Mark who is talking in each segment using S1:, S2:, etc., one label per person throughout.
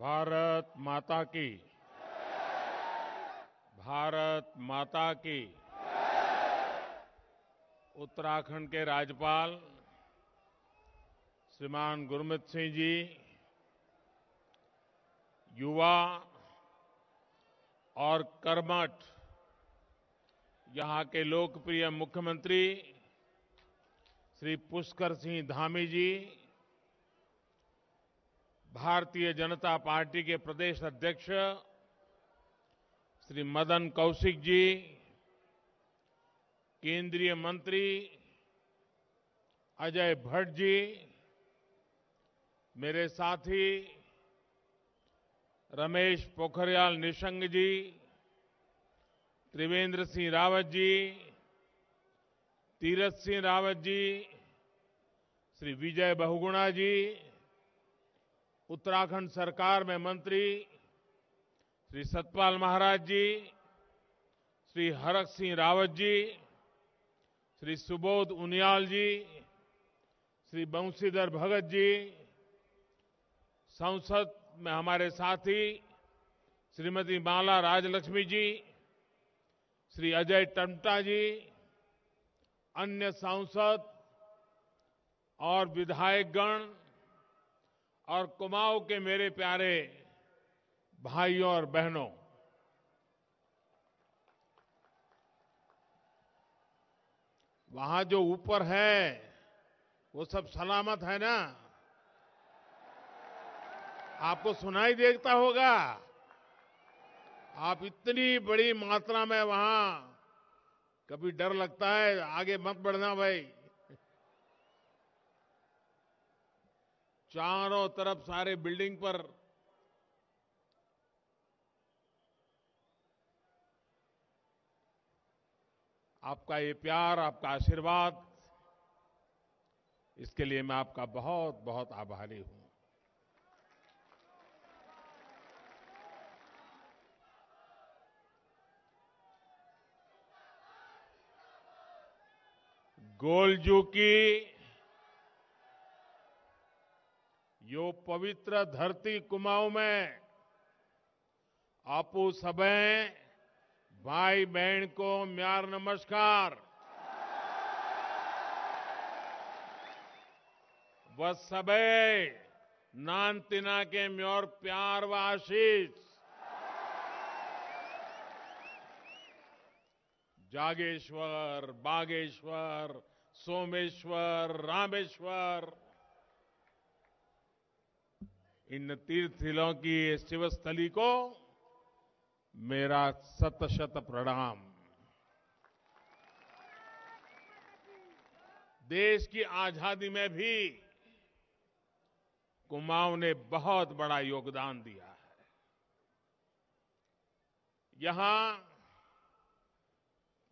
S1: भारत माता की भारत माता की उत्तराखंड के राज्यपाल श्रीमान गुरमित सिंह जी युवा और कर्मठ यहां के लोकप्रिय मुख्यमंत्री श्री पुष्कर सिंह धामी जी भारतीय जनता पार्टी के प्रदेश अध्यक्ष श्री मदन कौशिक जी केंद्रीय मंत्री अजय भट्ट जी मेरे साथी रमेश पोखरियाल निशंक जी त्रिवेंद्र सिंह रावत जी तीरथ सिंह रावत जी श्री विजय बहुगुणा जी उत्तराखंड सरकार में मंत्री श्री सतपाल महाराज जी श्री हरक सिंह रावत जी श्री सुबोध उनियाल जी श्री बंशीधर भगत जी संसद में हमारे साथी श्रीमती माला राजलक्ष्मी जी श्री अजय टमटा जी अन्य सांसद और विधायकगण और कुमाऊं के मेरे प्यारे भाइयों और बहनों वहां जो ऊपर है वो सब सलामत है ना आपको सुनाई देता होगा आप इतनी बड़ी मात्रा में वहां कभी डर लगता है आगे मत बढ़ना भाई चारों तरफ सारे बिल्डिंग पर आपका ये प्यार आपका आशीर्वाद इसके लिए मैं आपका बहुत बहुत आभारी हूं गोलजू की यो पवित्र धरती कुमाऊं में आपू सबे भाई बहन को म्यार नमस्कार व सबे तिना के म्योर प्यार व आशीष जागेश्वर बागेश्वर सोमेश्वर रामेश्वर इन तीर्थिलों की शिवस्थली को मेरा शत शत प्रणाम देश की आजादी में भी कुमाऊं ने बहुत बड़ा योगदान दिया है यहां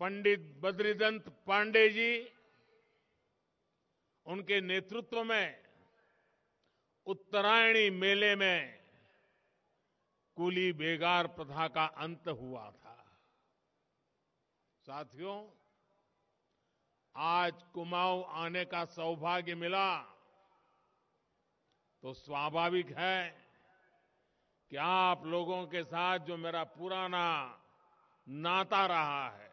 S1: पंडित बद्रीदंत पांडे जी उनके नेतृत्व में उत्तरायणी मेले में कुली बेगार प्रथा का अंत हुआ था साथियों आज कुमाऊं आने का सौभाग्य मिला तो स्वाभाविक है कि आप लोगों के साथ जो मेरा पुराना नाता रहा है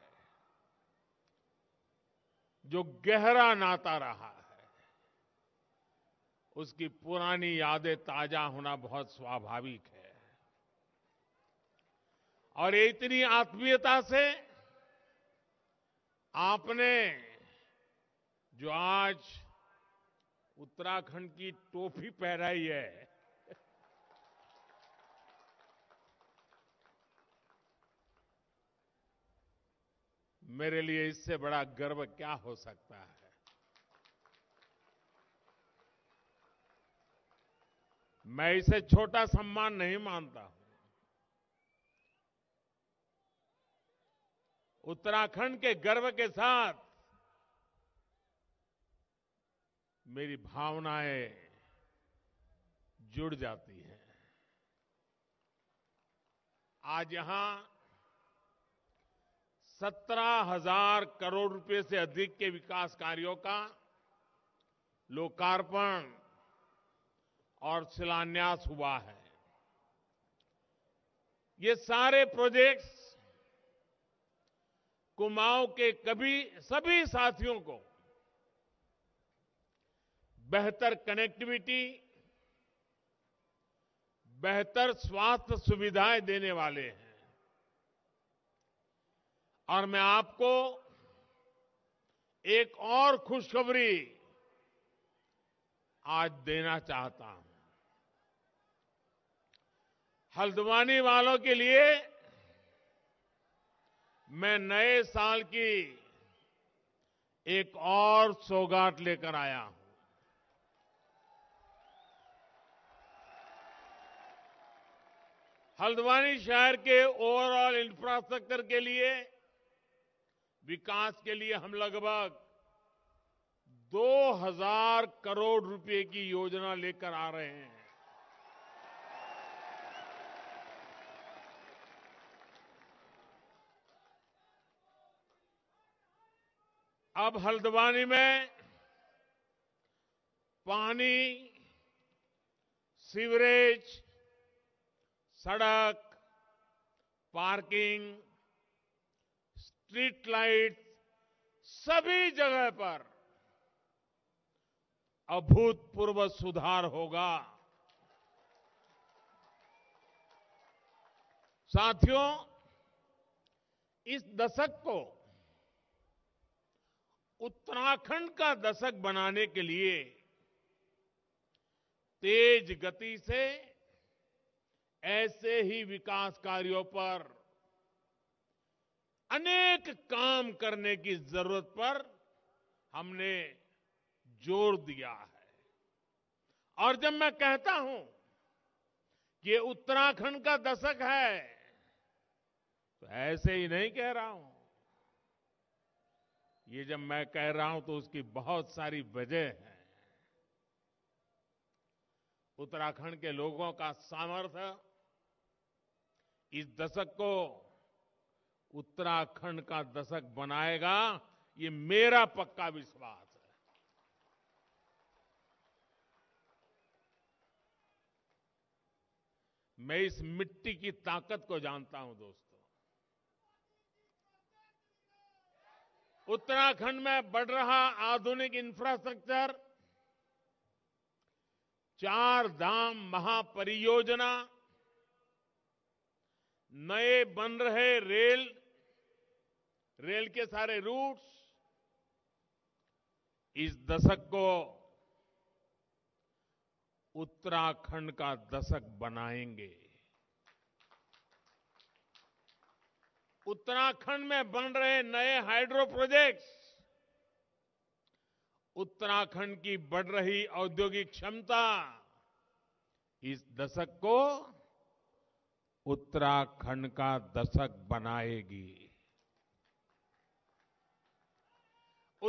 S1: जो गहरा नाता रहा है उसकी पुरानी यादें ताजा होना बहुत स्वाभाविक है और इतनी आत्मीयता से आपने जो आज उत्तराखंड की टोपी पहराई है मेरे लिए इससे बड़ा गर्व क्या हो सकता है मैं इसे छोटा सम्मान नहीं मानता उत्तराखंड के गर्व के साथ मेरी भावनाएं जुड़ जाती हैं आज यहां सत्रह हजार करोड़ रुपए से अधिक के विकास कार्यों का लोकार्पण और शिलान्यास हुआ है ये सारे प्रोजेक्ट्स कुमाऊं के कभी सभी साथियों को बेहतर कनेक्टिविटी बेहतर स्वास्थ्य सुविधाएं देने वाले हैं और मैं आपको एक और खुशखबरी आज देना चाहता हूं हल्द्वानी वालों के लिए मैं नए साल की एक और सौगात लेकर आया हूं हल्द्वानी शहर के ओवरऑल इंफ्रास्ट्रक्चर के लिए विकास के लिए हम लगभग 2000 करोड़ रुपए की योजना लेकर आ रहे हैं अब हल्द्वानी में पानी सीवरेज सड़क पार्किंग स्ट्रीट लाइट सभी जगह पर अभूतपूर्व सुधार होगा साथियों इस दशक को उत्तराखंड का दशक बनाने के लिए तेज गति से ऐसे ही विकास कार्यों पर अनेक काम करने की जरूरत पर हमने जोर दिया है और जब मैं कहता हूं कि ये उत्तराखंड का दशक है तो ऐसे ही नहीं कह रहा हूं ये जब मैं कह रहा हूं तो उसकी बहुत सारी वजह है उत्तराखंड के लोगों का सामर्थ्य इस दशक को उत्तराखंड का दशक बनाएगा ये मेरा पक्का विश्वास है मैं इस मिट्टी की ताकत को जानता हूं दोस्तों उत्तराखंड में बढ़ रहा आधुनिक इंफ्रास्ट्रक्चर चार धाम महापरियोजना नए बन रहे रेल रेल के सारे रूट्स इस दशक को उत्तराखंड का दशक बनाएंगे उत्तराखंड में बन रहे नए हाइड्रो प्रोजेक्ट्स उत्तराखंड की बढ़ रही औद्योगिक क्षमता इस दशक को उत्तराखंड का दशक बनाएगी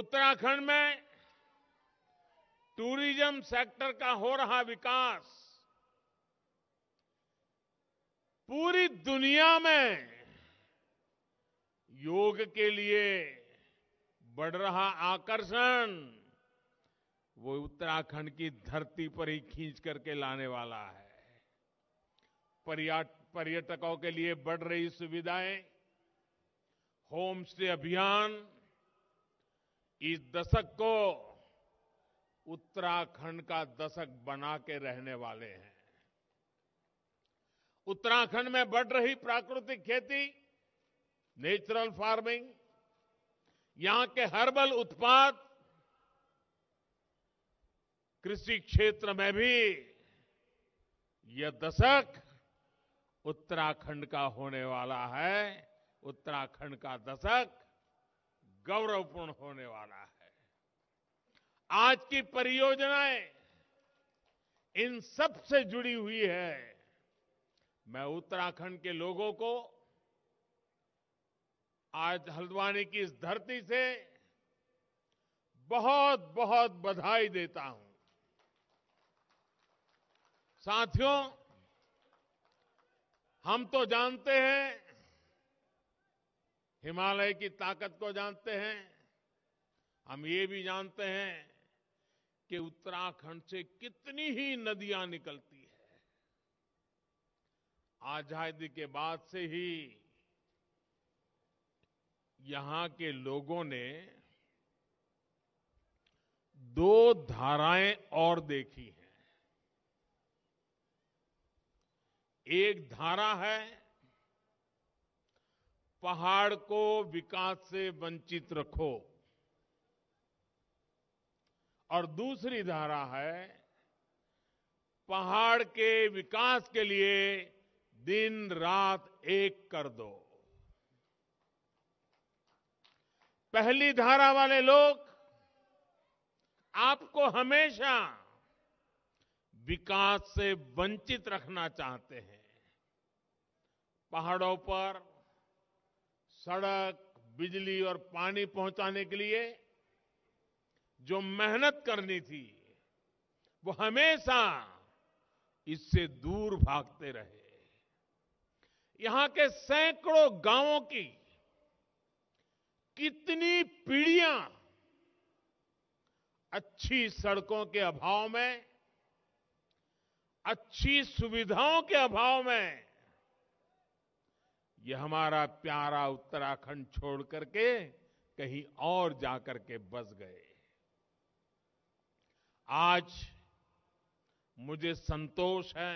S1: उत्तराखंड में टूरिज्म सेक्टर का हो रहा विकास पूरी दुनिया में योग के लिए बढ़ रहा आकर्षण वो उत्तराखंड की धरती पर ही खींच करके लाने वाला है पर्यटकों के लिए बढ़ रही सुविधाएं होम स्टे अभियान इस दशक को उत्तराखंड का दशक बना के रहने वाले हैं उत्तराखंड में बढ़ रही प्राकृतिक खेती नेचुरल फार्मिंग यहां के हर्बल उत्पाद कृषि क्षेत्र में भी यह दशक उत्तराखंड का होने वाला है उत्तराखंड का दशक गौरवपूर्ण होने वाला है आज की परियोजनाएं इन सब से जुड़ी हुई है मैं उत्तराखंड के लोगों को आज हल्द्वानी की इस धरती से बहुत बहुत बधाई देता हूं साथियों हम तो जानते हैं हिमालय की ताकत को जानते हैं हम ये भी जानते हैं कि उत्तराखंड से कितनी ही नदियां निकलती है आजादी के बाद से ही यहां के लोगों ने दो धाराएं और देखी हैं एक धारा है पहाड़ को विकास से वंचित रखो और दूसरी धारा है पहाड़ के विकास के लिए दिन रात एक कर दो पहली धारा वाले लोग आपको हमेशा विकास से वंचित रखना चाहते हैं पहाड़ों पर सड़क बिजली और पानी पहुंचाने के लिए जो मेहनत करनी थी वो हमेशा इससे दूर भागते रहे यहां के सैकड़ों गांवों की कितनी पीढ़ियां अच्छी सड़कों के अभाव में अच्छी सुविधाओं के अभाव में यह हमारा प्यारा उत्तराखंड छोड़ करके कहीं और जाकर के बस गए आज मुझे संतोष है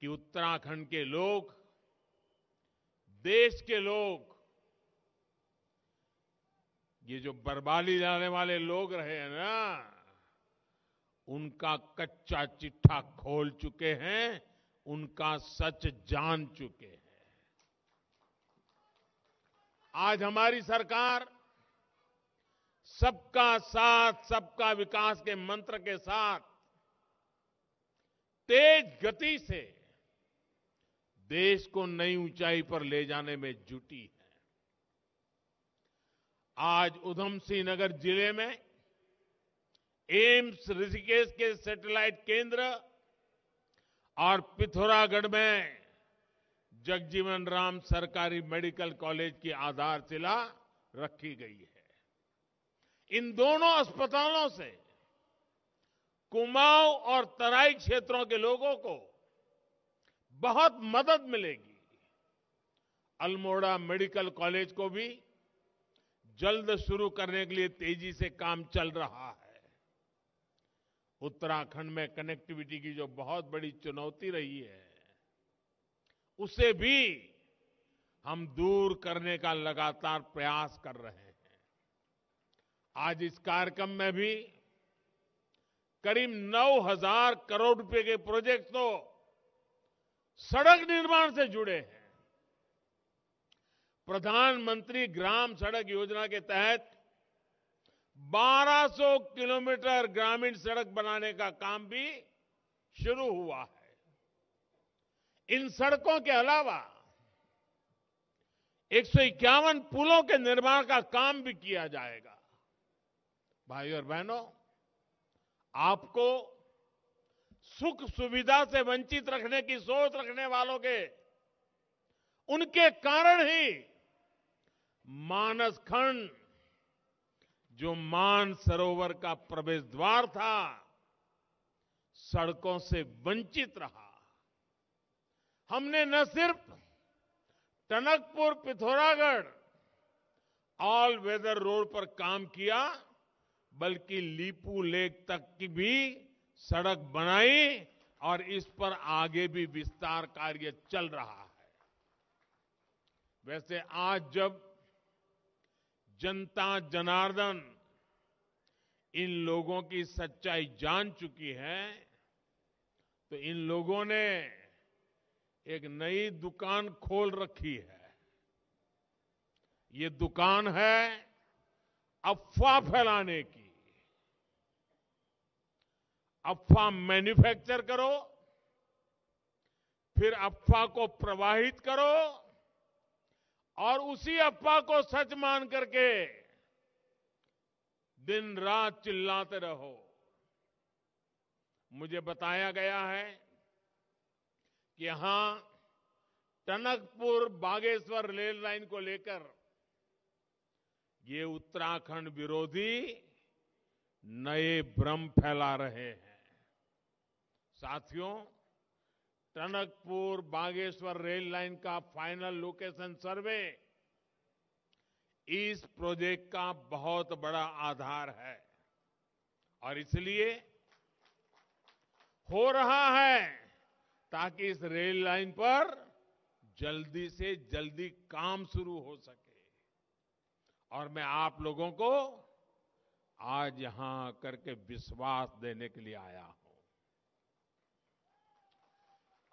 S1: कि उत्तराखंड के लोग देश के लोग ये जो बर्बाली जाने वाले लोग रहे हैं ना उनका कच्चा चिट्ठा खोल चुके हैं उनका सच जान चुके हैं आज हमारी सरकार सबका साथ सबका विकास के मंत्र के साथ तेज गति से देश को नई ऊंचाई पर ले जाने में जुटी है आज उधम सिंह नगर जिले में एम्स ऋषिकेश के सैटेलाइट केंद्र और पिथौरागढ़ में जगजीवन राम सरकारी मेडिकल कॉलेज की आधारशिला रखी गई है इन दोनों अस्पतालों से कुमाऊं और तराई क्षेत्रों के लोगों को बहुत मदद मिलेगी अल्मोड़ा मेडिकल कॉलेज को भी जल्द शुरू करने के लिए तेजी से काम चल रहा है उत्तराखंड में कनेक्टिविटी की जो बहुत बड़ी चुनौती रही है उसे भी हम दूर करने का लगातार प्रयास कर रहे हैं आज इस कार्यक्रम में भी करीब 9000 करोड़ रुपए के प्रोजेक्ट तो सड़क निर्माण से जुड़े हैं प्रधानमंत्री ग्राम सड़क योजना के तहत 1200 किलोमीटर ग्रामीण सड़क बनाने का काम भी शुरू हुआ है इन सड़कों के अलावा एक पुलों के निर्माण का काम भी किया जाएगा भाई और बहनों आपको सुख सुविधा से वंचित रखने की सोच रखने वालों के उनके कारण ही मानस खंड जो मान सरोवर का प्रवेश द्वार था सड़कों से वंचित रहा हमने न सिर्फ Tanakpur Pithoragarh all weather road पर काम किया बल्कि लीपू लेक तक की भी सड़क बनाई और इस पर आगे भी विस्तार कार्य चल रहा है वैसे आज जब जनता जनार्दन इन लोगों की सच्चाई जान चुकी है तो इन लोगों ने एक नई दुकान खोल रखी है ये दुकान है अफवाह फैलाने की अफवाह मैन्युफैक्चर करो फिर अफवाह को प्रवाहित करो और उसी अफवाह को सच मान करके दिन रात चिल्लाते रहो मुझे बताया गया है कि यहां टनकपुर बागेश्वर रेल लाइन को लेकर ये उत्तराखंड विरोधी नए भ्रम फैला रहे हैं साथियों टनकपुर बागेश्वर रेल लाइन का फाइनल लोकेशन सर्वे इस प्रोजेक्ट का बहुत बड़ा आधार है और इसलिए हो रहा है ताकि इस रेल लाइन पर जल्दी से जल्दी काम शुरू हो सके और मैं आप लोगों को आज यहां करके विश्वास देने के लिए आया हूं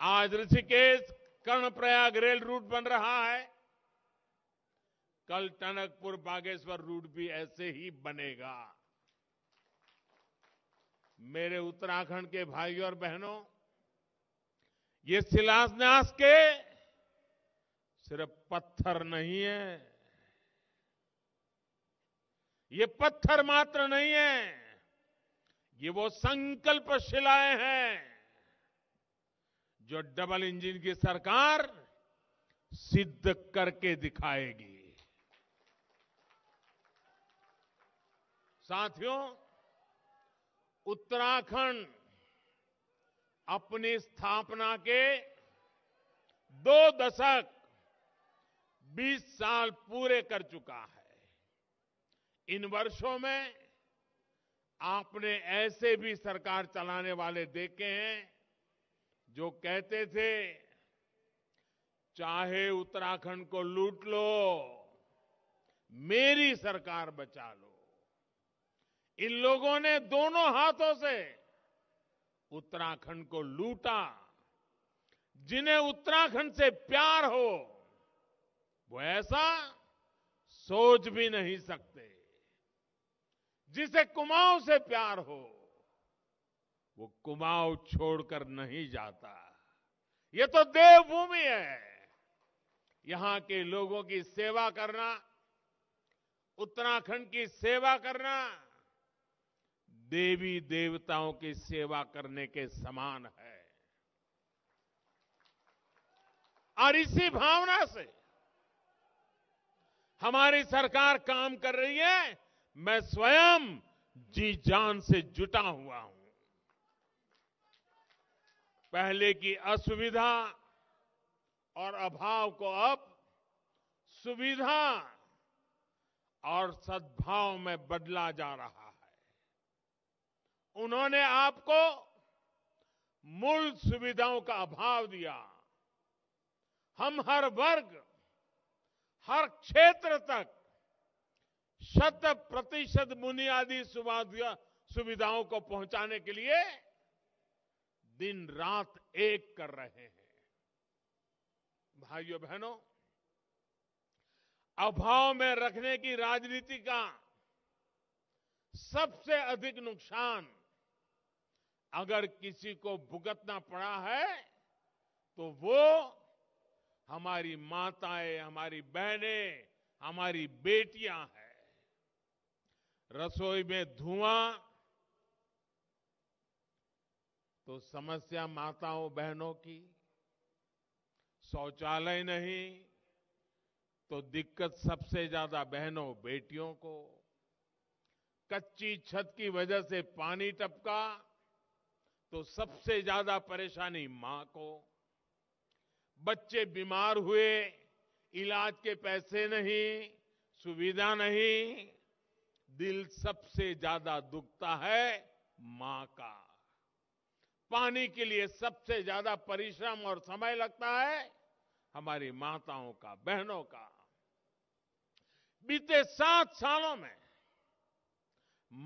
S1: आज ऋषिकेश कर्णप्रयाग रेल रूट बन रहा है कल टनकपुर बागेश्वर रूट भी ऐसे ही बनेगा मेरे उत्तराखंड के भाइयों और बहनों ये शिलान्यास के सिर्फ पत्थर नहीं है ये पत्थर मात्र नहीं है ये वो संकल्प शिलाएं हैं जो डबल इंजन की सरकार सिद्ध करके दिखाएगी साथियों उत्तराखंड अपनी स्थापना के दो दशक 20 साल पूरे कर चुका है इन वर्षों में आपने ऐसे भी सरकार चलाने वाले देखे हैं जो कहते थे चाहे उत्तराखंड को लूट लो मेरी सरकार बचा लो इन लोगों ने दोनों हाथों से उत्तराखंड को लूटा जिन्हें उत्तराखंड से प्यार हो वो ऐसा सोच भी नहीं सकते जिसे कुमाऊं से प्यार हो वो कुमाऊ छोड़कर नहीं जाता ये तो देवभूमि है यहां के लोगों की सेवा करना उत्तराखंड की सेवा करना देवी देवताओं की सेवा करने के समान है
S2: और इसी भावना
S1: से हमारी सरकार काम कर रही है मैं स्वयं जी जान से जुटा हुआ हूं पहले की असुविधा और अभाव को अब सुविधा और सद्भाव में बदला जा रहा है उन्होंने आपको मूल सुविधाओं का अभाव दिया हम हर वर्ग हर क्षेत्र तक शत प्रतिशत बुनियादी सुविधाओं को पहुंचाने के लिए दिन रात एक कर रहे हैं भाइयों बहनों अभाव में रखने की राजनीति का सबसे अधिक नुकसान अगर किसी को भुगतना पड़ा है तो वो हमारी माताएं हमारी बहनें हमारी बेटियां हैं रसोई में धुआं तो समस्या माताओं बहनों की शौचालय नहीं तो दिक्कत सबसे ज्यादा बहनों बेटियों को कच्ची छत की वजह से पानी टपका तो सबसे ज्यादा परेशानी मां को बच्चे बीमार हुए इलाज के पैसे नहीं सुविधा नहीं दिल सबसे ज्यादा दुखता है मां का पानी के लिए सबसे ज्यादा परिश्रम और समय लगता है हमारी माताओं का बहनों का बीते सात सालों में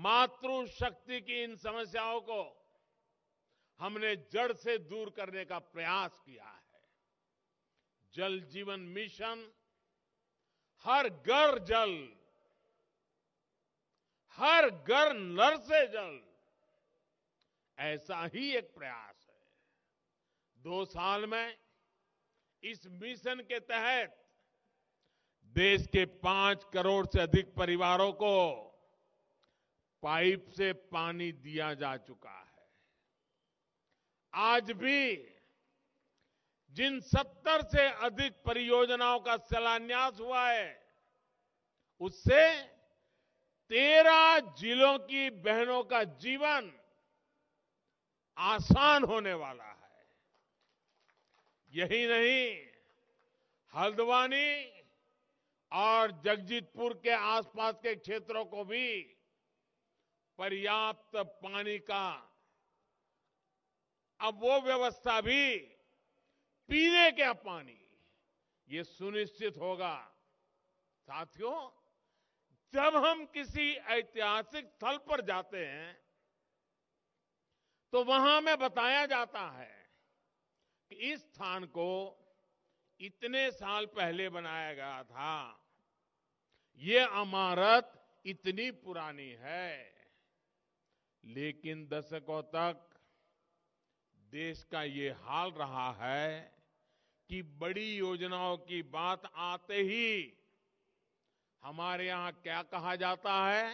S1: मातृ शक्ति की इन समस्याओं को हमने जड़ से दूर करने का प्रयास किया है जल जीवन मिशन हर घर जल हर घर नर से जल ऐसा ही एक प्रयास है दो साल में इस मिशन के तहत देश के पांच करोड़ से अधिक परिवारों को पाइप से पानी दिया जा चुका है आज भी जिन सत्तर से अधिक परियोजनाओं का शिलान्यास हुआ है उससे तेरह जिलों की बहनों का जीवन आसान होने वाला है यही नहीं हल्द्वानी और जगजीतपुर के आसपास के क्षेत्रों को भी पर्याप्त पानी का अब वो व्यवस्था भी पीने का पानी ये सुनिश्चित होगा साथियों जब हम किसी ऐतिहासिक स्थल पर जाते हैं तो वहां में बताया जाता है कि इस स्थान को इतने साल पहले बनाया गया था ये इमारत इतनी पुरानी है लेकिन दशकों तक देश का ये हाल रहा है कि बड़ी योजनाओं की बात आते ही हमारे यहां क्या कहा जाता है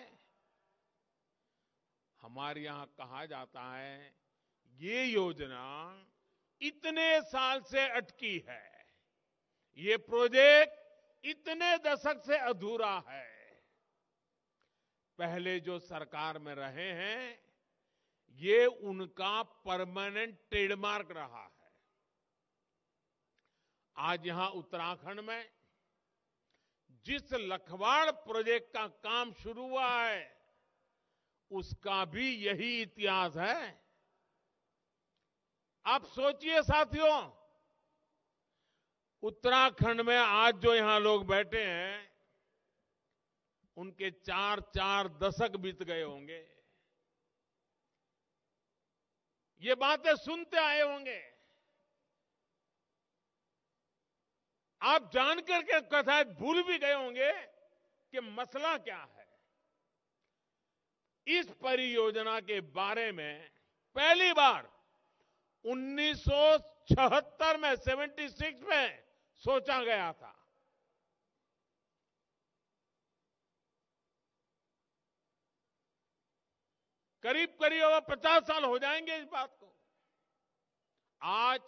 S1: हमारे यहां कहा जाता है ये योजना इतने साल से अटकी है ये प्रोजेक्ट इतने दशक से अधूरा है पहले जो सरकार में रहे हैं ये उनका परमानेंट ट्रेडमार्क रहा है आज यहां उत्तराखंड में जिस लखवाड़ प्रोजेक्ट का काम शुरू हुआ है उसका भी यही इतिहास है आप सोचिए साथियों उत्तराखंड में आज जो यहां लोग बैठे हैं उनके चार चार दशक बीत गए होंगे ये बातें सुनते आए होंगे आप जानकर के कथा भूल भी गए होंगे कि मसला क्या है इस परियोजना के बारे में पहली बार 1976 में 76 में सोचा गया था करीब करीब अब पचास साल हो जाएंगे इस बात को आज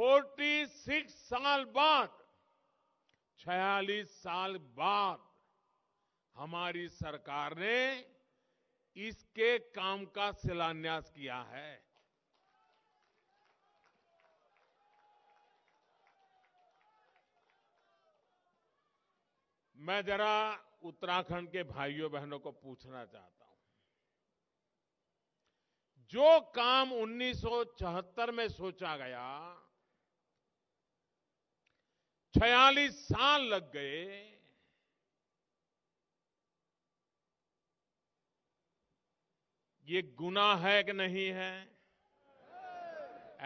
S1: 46 साल बाद 46 साल बाद हमारी सरकार ने इसके काम का शिलान्यास किया है मैं जरा उत्तराखंड के भाइयों बहनों को पूछना चाहता हूं जो काम 1974 में सोचा गया 46 साल लग गए ये गुना है कि नहीं है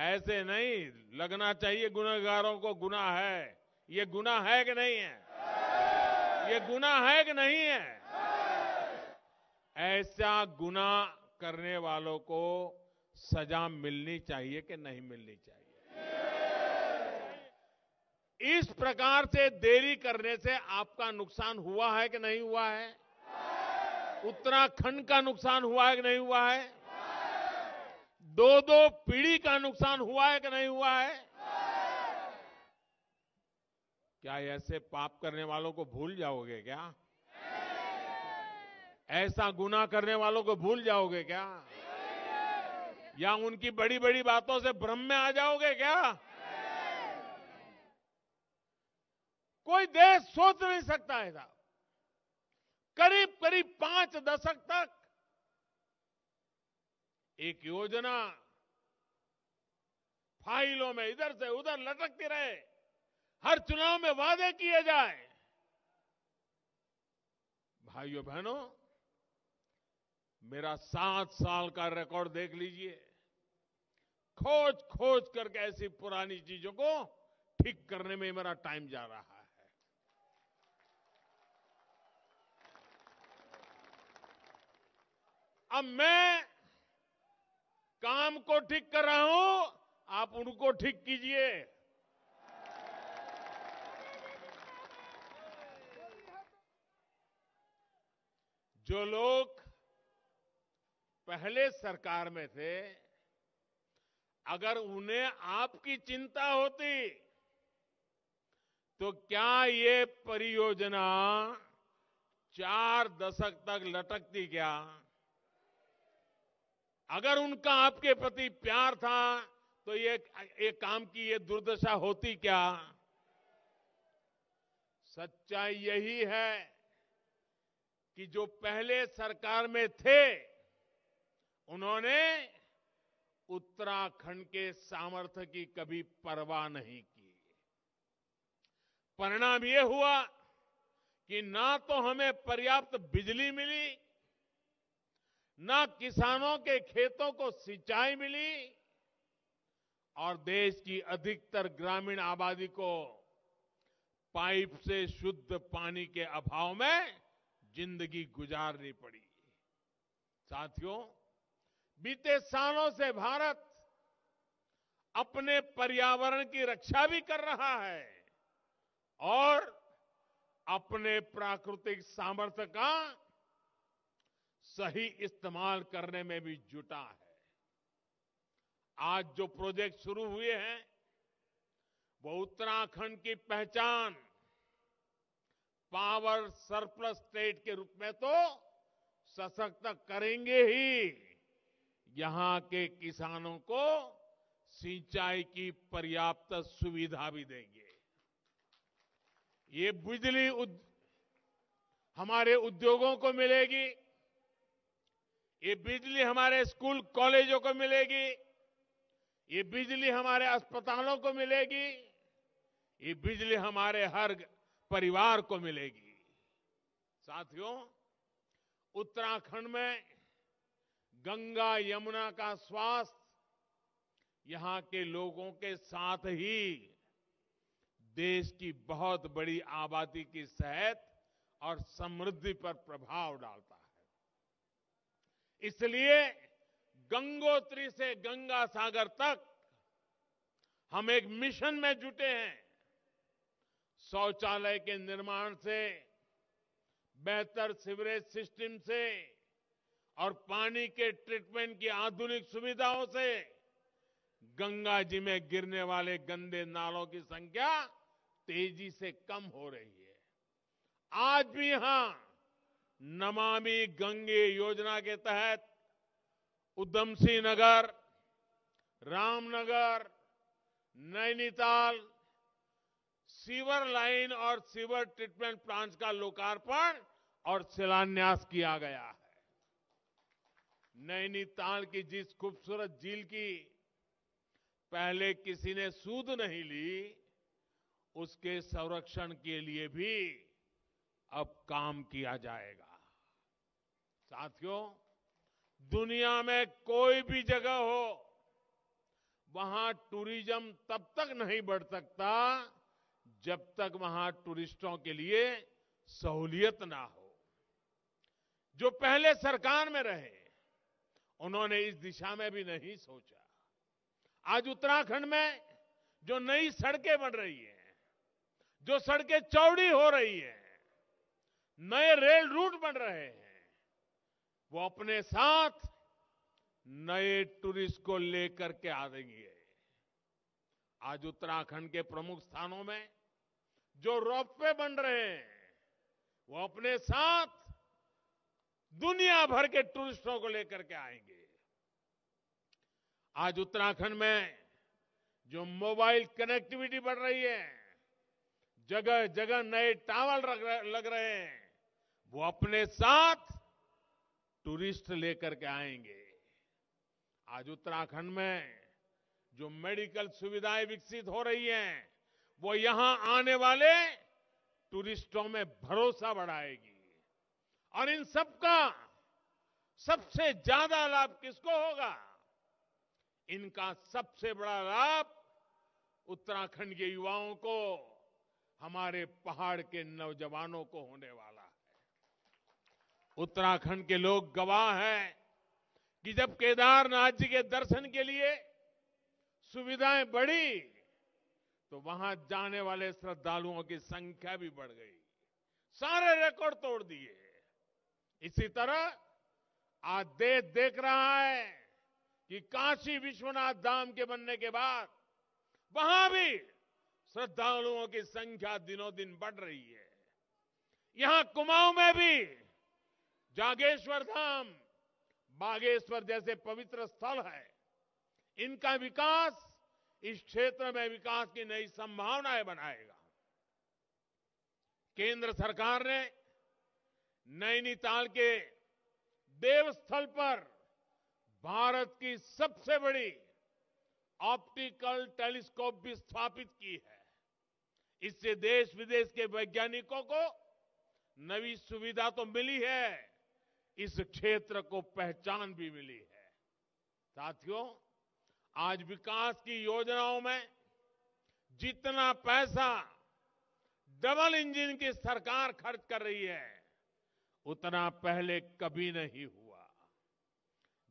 S1: ऐसे नहीं लगना चाहिए गुनागारों को गुना है ये गुना है कि नहीं है ये गुना है कि नहीं है ऐसा गुना करने वालों को सजा मिलनी चाहिए कि नहीं मिलनी चाहिए इस प्रकार से देरी करने से आपका नुकसान हुआ है कि नहीं हुआ है उत्तराखंड का नुकसान हुआ है कि नहीं हुआ है दो दो पीढ़ी का नुकसान हुआ है कि नहीं हुआ है क्या ऐसे पाप करने वालों को भूल जाओगे क्या ऐसा गुना करने वालों को भूल जाओगे क्या या उनकी बड़ी बड़ी बातों से भ्रम में आ जाओगे क्या कोई देश सोच नहीं सकता है साहब करीब करीब पांच दशक तक एक योजना फाइलों में इधर से उधर लटकती रहे हर चुनाव में वादे किए जाए भाइयों बहनों मेरा सात साल का रिकॉर्ड देख लीजिए खोज खोज करके ऐसी पुरानी चीजों को ठीक करने में मेरा टाइम जा रहा है अब मैं काम को ठीक कर रहा हूं आप उनको ठीक कीजिए जो लोग पहले सरकार में थे अगर उन्हें आपकी चिंता होती तो क्या ये परियोजना चार दशक तक लटकती क्या अगर उनका आपके प्रति प्यार था तो ये ये काम की ये दुर्दशा होती क्या सच्चाई यही है कि जो पहले सरकार में थे उन्होंने उत्तराखंड के सामर्थ्य की कभी परवाह नहीं की परिणाम ये हुआ कि ना तो हमें पर्याप्त बिजली मिली न किसानों के खेतों को सिंचाई मिली और देश की अधिकतर ग्रामीण आबादी को पाइप से शुद्ध पानी के अभाव में जिंदगी गुजारनी पड़ी साथियों बीते सालों से भारत अपने पर्यावरण की रक्षा भी कर रहा है और अपने प्राकृतिक सामर्थ्य का सही इस्तेमाल करने में भी जुटा है आज जो प्रोजेक्ट शुरू हुए हैं वो उत्तराखंड की पहचान पावर सरप्लस स्टेट के रूप में तो सशक्त करेंगे ही यहां के किसानों को सिंचाई की पर्याप्त सुविधा भी देंगे ये बिजली उद... हमारे उद्योगों को मिलेगी ये बिजली हमारे स्कूल कॉलेजों को मिलेगी ये बिजली हमारे अस्पतालों को मिलेगी ये बिजली हमारे हर परिवार को मिलेगी साथियों उत्तराखंड में गंगा यमुना का स्वास्थ्य यहां के लोगों के साथ ही देश की बहुत बड़ी आबादी की सेहत और समृद्धि पर प्रभाव डालता इसलिए गंगोत्री से गंगा सागर तक हम एक मिशन में जुटे हैं शौचालय के निर्माण से बेहतर सिवरेज सिस्टम से और पानी के ट्रीटमेंट की आधुनिक सुविधाओं से गंगा जी में गिरने वाले गंदे नालों की संख्या तेजी से कम हो रही है आज भी यहां नमामि गंगे योजना के तहत उधम नगर रामनगर नैनीताल सीवर लाइन और सीवर ट्रीटमेंट प्लांट का लोकार्पण और शिलान्यास किया गया है नैनीताल की जिस खूबसूरत झील की पहले किसी ने सूद नहीं ली उसके संरक्षण के लिए भी अब काम किया जाएगा साथियों दुनिया में कोई भी जगह हो वहां टूरिज्म तब तक नहीं बढ़ सकता जब तक वहां टूरिस्टों के लिए सहूलियत ना हो जो पहले सरकार में रहे उन्होंने इस दिशा में भी नहीं सोचा आज उत्तराखंड में जो नई सड़कें बन रही हैं जो सड़कें चौड़ी हो रही हैं नए रेल रूट बन रहे हैं वो अपने साथ नए टूरिस्ट को लेकर के आ रही है आज उत्तराखंड के प्रमुख स्थानों में जो रोपवे बन रहे हैं वो अपने साथ दुनिया भर के टूरिस्टों को लेकर के आएंगे आज उत्तराखंड में जो मोबाइल कनेक्टिविटी बढ़ रही है जगह जगह नए टावर लग रहे हैं वो अपने साथ टूरिस्ट लेकर के आएंगे आज उत्तराखंड में जो मेडिकल सुविधाएं विकसित हो रही हैं वो यहां आने वाले टूरिस्टों में भरोसा बढ़ाएगी और इन सबका सबसे ज्यादा लाभ किसको होगा इनका सबसे बड़ा लाभ उत्तराखंड के युवाओं को हमारे पहाड़ के नौजवानों को होने वाला उत्तराखंड के लोग गवाह हैं कि जब केदारनाथ जी के दर्शन के लिए सुविधाएं बढ़ी तो वहां जाने वाले श्रद्धालुओं की संख्या भी बढ़ गई सारे रिकॉर्ड तोड़ दिए इसी तरह आज देश देख रहा है कि काशी विश्वनाथ धाम के बनने के बाद वहां भी श्रद्धालुओं की संख्या दिनों दिन बढ़ रही है यहां कुमाऊं में भी जागेश्वर धाम बागेश्वर जैसे पवित्र स्थल है इनका विकास इस क्षेत्र में विकास की नई संभावनाएं बनाएगा केंद्र सरकार ने नैनीताल के देवस्थल पर भारत की सबसे बड़ी ऑप्टिकल टेलीस्कोप भी स्थापित की है इससे देश विदेश के वैज्ञानिकों को नई सुविधा तो मिली है इस क्षेत्र को पहचान भी मिली है साथियों आज विकास की योजनाओं में जितना पैसा डबल इंजन की सरकार खर्च कर रही है उतना पहले कभी नहीं हुआ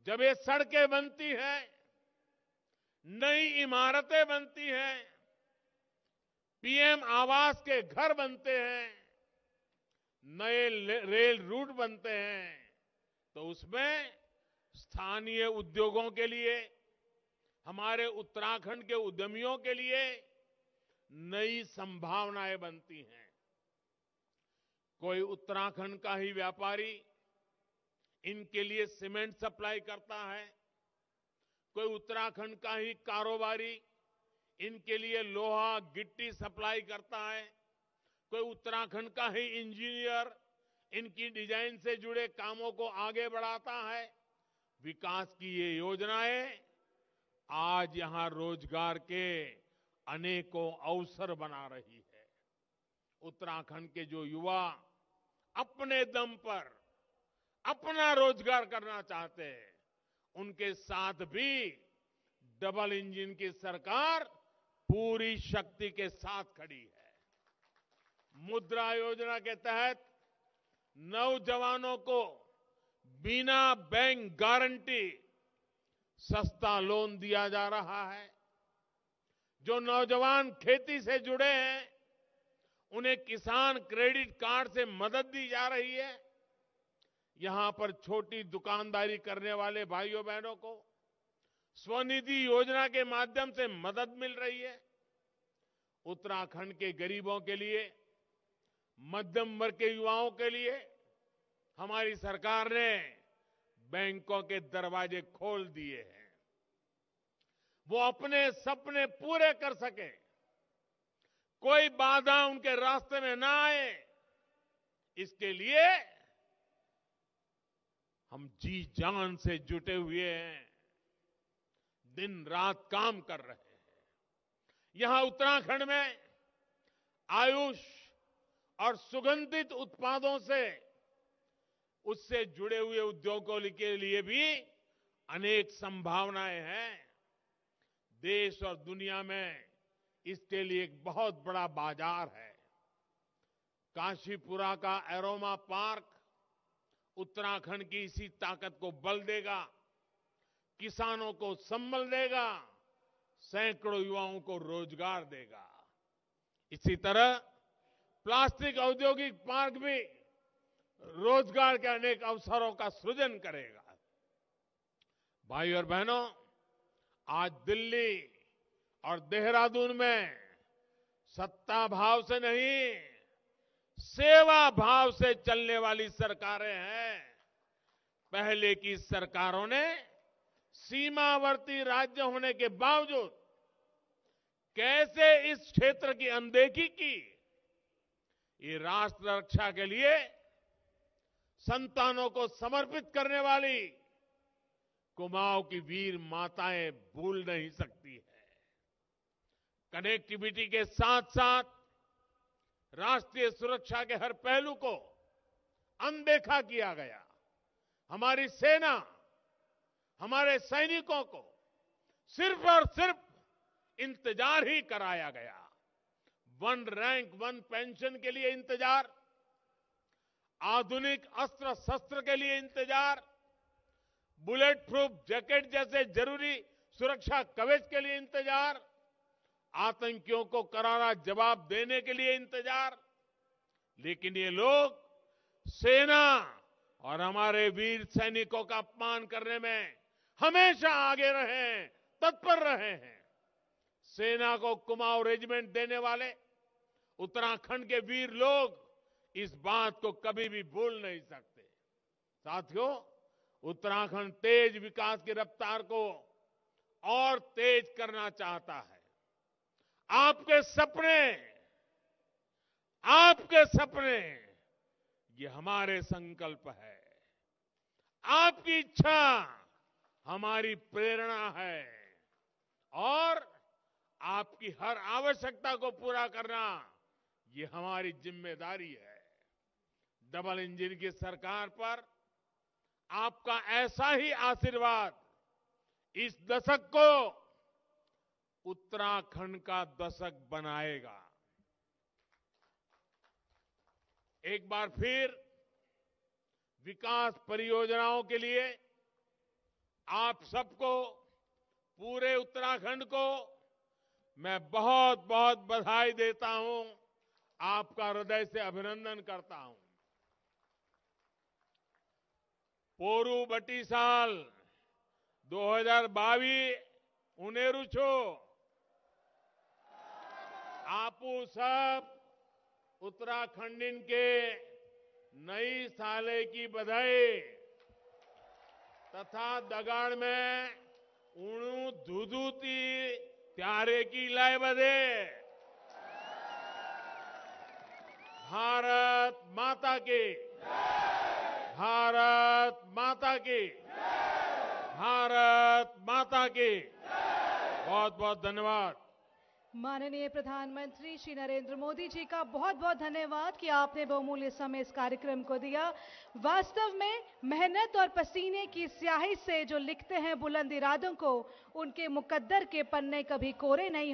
S1: जब ये सड़कें बनती हैं नई इमारतें बनती हैं पीएम आवास के घर बनते हैं नए रेल रूट बनते हैं तो उसमें स्थानीय उद्योगों के लिए हमारे उत्तराखंड के उद्यमियों के लिए नई संभावनाएं बनती हैं कोई उत्तराखंड का ही व्यापारी इनके लिए सीमेंट सप्लाई करता है कोई उत्तराखंड का ही कारोबारी इनके लिए लोहा गिट्टी सप्लाई करता है कोई उत्तराखंड का ही इंजीनियर इनकी डिजाइन से जुड़े कामों को आगे बढ़ाता है विकास की ये योजनाएं आज यहां रोजगार के अनेकों अवसर बना रही है उत्तराखंड के जो युवा अपने दम पर अपना रोजगार करना चाहते हैं उनके साथ भी डबल इंजन की सरकार पूरी शक्ति के साथ खड़ी है मुद्रा योजना के तहत नौजवानों को बिना बैंक गारंटी सस्ता लोन दिया जा रहा है जो नौजवान खेती से जुड़े हैं उन्हें किसान क्रेडिट कार्ड से मदद दी जा रही है यहां पर छोटी दुकानदारी करने वाले भाइयों बहनों को स्वनिधि योजना के माध्यम से मदद मिल रही है उत्तराखंड के गरीबों के लिए मध्यम वर्ग के युवाओं के लिए हमारी सरकार ने बैंकों के दरवाजे खोल दिए हैं वो अपने सपने पूरे कर सके कोई बाधा उनके रास्ते में ना आए इसके लिए हम जी जान से जुटे हुए हैं दिन रात काम कर रहे हैं यहां उत्तराखंड में आयुष और सुगंधित उत्पादों से उससे जुड़े हुए उद्योगों के लिए भी अनेक संभावनाएं हैं देश और दुनिया में इसके लिए एक बहुत बड़ा बाजार है काशीपुरा का एरोमा पार्क उत्तराखंड की इसी ताकत को बल देगा किसानों को संबल देगा सैकड़ों युवाओं को रोजगार देगा इसी तरह प्लास्टिक औद्योगिक पार्क भी रोजगार के अनेक अवसरों का सृजन करेगा भाई और बहनों आज दिल्ली और देहरादून में सत्ता भाव से नहीं सेवा भाव से चलने वाली सरकारें हैं पहले की सरकारों ने सीमावर्ती राज्य होने के बावजूद कैसे इस क्षेत्र की अनदेखी की ये राष्ट्र रक्षा के लिए संतानों को समर्पित करने वाली कुमाऊं की वीर माताएं भूल नहीं सकती है कनेक्टिविटी के साथ साथ राष्ट्रीय सुरक्षा के हर पहलू को अनदेखा किया गया हमारी सेना हमारे सैनिकों को सिर्फ और सिर्फ इंतजार ही कराया गया वन रैंक वन पेंशन के लिए इंतजार आधुनिक अस्त्र शस्त्र के लिए इंतजार बुलेट प्रूफ जैकेट जैसे जरूरी सुरक्षा कवच के लिए इंतजार आतंकियों को करारा जवाब देने के लिए इंतजार लेकिन ये लोग सेना और हमारे वीर सैनिकों का अपमान करने में हमेशा आगे रहे हैं तत्पर रहे हैं सेना को कुमाऊं रेजिमेंट देने वाले उत्तराखंड के वीर लोग इस बात को कभी भी भूल नहीं सकते साथियों उत्तराखंड तेज विकास की रफ्तार को और तेज करना चाहता है आपके सपने आपके सपने ये हमारे संकल्प है आपकी इच्छा हमारी प्रेरणा है और आपकी हर आवश्यकता को पूरा करना ये हमारी जिम्मेदारी है डबल इंजन की सरकार पर आपका ऐसा ही आशीर्वाद इस दशक को उत्तराखंड का दशक बनाएगा एक बार फिर विकास परियोजनाओं के लिए आप सबको पूरे उत्तराखंड को मैं बहुत बहुत बधाई देता हूं आपका हृदय से अभिनंदन करता हूं पोरू बटी साल 2022 उनेरू छो आपू सब उत्तराखंड के नई साले की बधाई तथा दगाड़ में उणू धुधुती त्यारे की लाए बधे भारत माता के भारत माता की भारत माता की बहुत बहुत धन्यवाद माननीय प्रधानमंत्री श्री नरेंद्र मोदी जी का बहुत बहुत धन्यवाद कि आपने बहुमूल्य समय इस कार्यक्रम को दिया वास्तव में मेहनत और पसीने की स्याही से जो लिखते हैं बुलंद इरादों को उनके मुकद्दर के पन्ने कभी कोरे नहीं